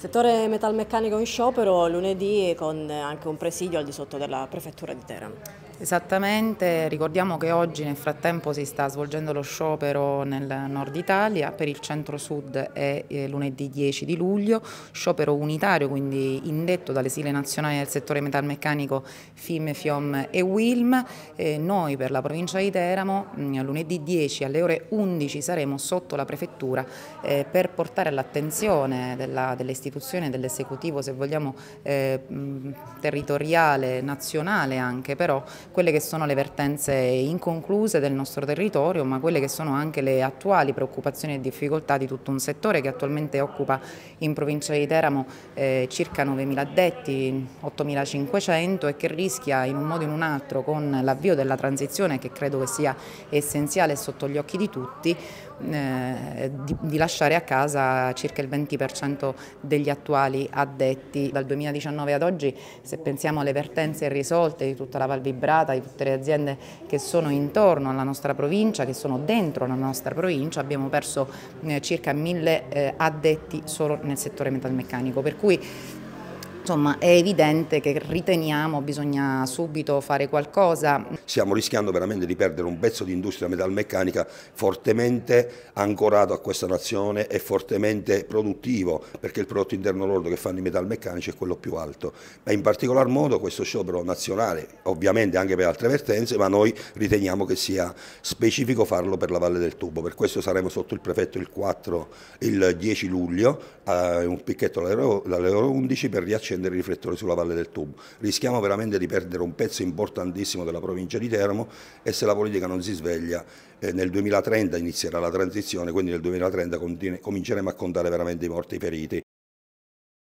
Settore metalmeccanico in sciopero lunedì con anche un presidio al di sotto della prefettura di Teramo. Esattamente, ricordiamo che oggi nel frattempo si sta svolgendo lo sciopero nel nord Italia, per il centro-sud è eh, lunedì 10 di luglio, sciopero unitario quindi indetto dalle sile nazionali del settore metalmeccanico FIM, FIOM e WILM. E eh, noi per la provincia di Teramo mm, lunedì 10 alle ore 11 saremo sotto la prefettura eh, per portare all'attenzione dell'istituzione, istituzioni, dell'esecutivo se vogliamo eh, mm, territoriale, nazionale anche però, quelle che sono le vertenze inconcluse del nostro territorio, ma quelle che sono anche le attuali preoccupazioni e difficoltà di tutto un settore che attualmente occupa in provincia di Teramo eh, circa 9.000 addetti, 8.500 e che rischia in un modo o in un altro con l'avvio della transizione che credo che sia essenziale sotto gli occhi di tutti, eh, di, di lasciare a casa circa il 20% degli attuali addetti. Dal 2019 ad oggi, se pensiamo alle vertenze irrisolte di tutta la Val Vibrata, strutturata di tutte le aziende che sono intorno alla nostra provincia, che sono dentro la nostra provincia, abbiamo perso eh, circa mille eh, addetti solo nel settore metalmeccanico, per cui Insomma è evidente che riteniamo bisogna subito fare qualcosa. Stiamo rischiando veramente di perdere un pezzo di industria metalmeccanica fortemente ancorato a questa nazione e fortemente produttivo perché il prodotto interno lordo che fanno i metalmeccanici è quello più alto. Ma in particolar modo questo sciopero nazionale, ovviamente anche per altre vertenze, ma noi riteniamo che sia specifico farlo per la Valle del Tubo. Per questo saremo sotto il prefetto il 4, il 10 luglio, eh, un picchetto dalle ore 11 per riaccendere accendere i riflettori sulla Valle del Tubo. Rischiamo veramente di perdere un pezzo importantissimo della provincia di Teramo e se la politica non si sveglia eh, nel 2030 inizierà la transizione, quindi nel 2030 cominceremo a contare veramente i morti e i feriti.